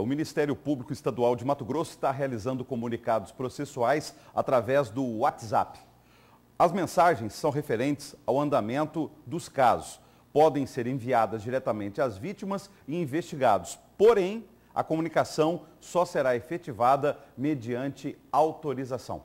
O Ministério Público Estadual de Mato Grosso está realizando comunicados processuais através do WhatsApp. As mensagens são referentes ao andamento dos casos. Podem ser enviadas diretamente às vítimas e investigados. Porém, a comunicação só será efetivada mediante autorização.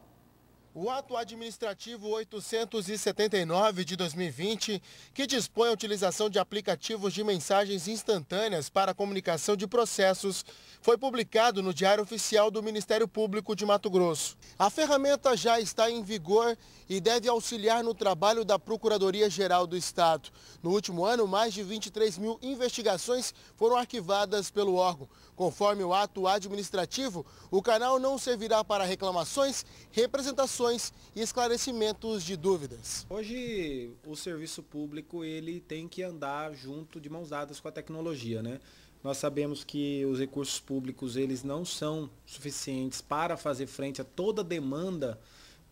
O ato administrativo 879 de 2020, que dispõe a utilização de aplicativos de mensagens instantâneas para a comunicação de processos, foi publicado no Diário Oficial do Ministério Público de Mato Grosso. A ferramenta já está em vigor e deve auxiliar no trabalho da Procuradoria-Geral do Estado. No último ano, mais de 23 mil investigações foram arquivadas pelo órgão. Conforme o ato administrativo, o canal não servirá para reclamações, representações e esclarecimentos de dúvidas. Hoje, o serviço público ele tem que andar junto de mãos dadas com a tecnologia, né? Nós sabemos que os recursos públicos eles não são suficientes para fazer frente a toda a demanda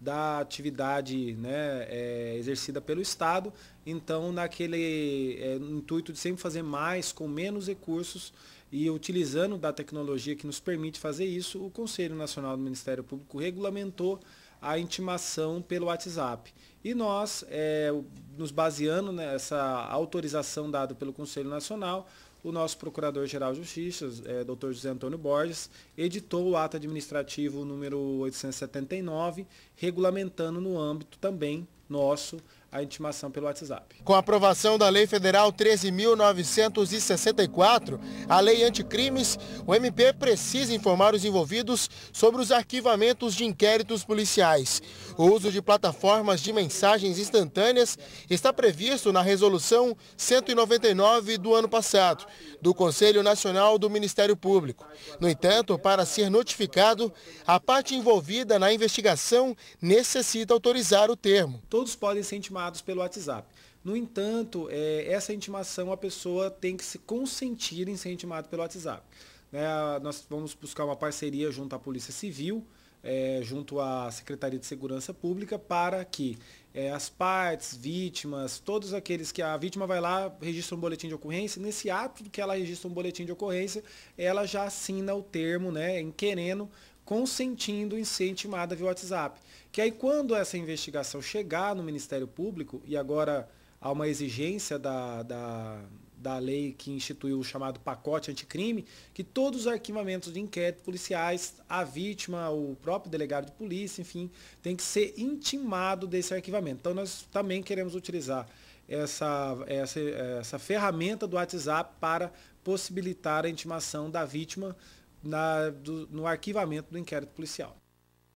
da atividade né, é, exercida pelo Estado. Então, naquele é, intuito de sempre fazer mais com menos recursos, e utilizando da tecnologia que nos permite fazer isso, o Conselho Nacional do Ministério Público regulamentou a intimação pelo WhatsApp. E nós, é, nos baseando nessa autorização dada pelo Conselho Nacional, o nosso Procurador-Geral de Justiça, é, Dr. José Antônio Borges, editou o ato administrativo número 879, regulamentando no âmbito também nosso a intimação pelo WhatsApp. Com a aprovação da Lei Federal 13.964, a Lei Anticrimes, o MP precisa informar os envolvidos sobre os arquivamentos de inquéritos policiais. O uso de plataformas de mensagens instantâneas está previsto na Resolução 199 do ano passado do Conselho Nacional do Ministério Público. No entanto, para ser notificado, a parte envolvida na investigação necessita autorizar o termo. Todos podem ser intimados pelo WhatsApp. No entanto, é, essa intimação a pessoa tem que se consentir em ser intimado pelo WhatsApp. Né? Nós vamos buscar uma parceria junto à Polícia Civil, é, junto à Secretaria de Segurança Pública, para que é, as partes, vítimas, todos aqueles que a vítima vai lá, registra um boletim de ocorrência, nesse ato que ela registra um boletim de ocorrência, ela já assina o termo, né, em querendo, consentindo em ser intimada via WhatsApp. Que aí quando essa investigação chegar no Ministério Público, e agora há uma exigência da, da da lei que instituiu o chamado pacote anticrime, que todos os arquivamentos de inquérito policiais, a vítima, o próprio delegado de polícia, enfim, tem que ser intimado desse arquivamento. Então nós também queremos utilizar essa, essa, essa ferramenta do WhatsApp para possibilitar a intimação da vítima na, do, no arquivamento do inquérito policial.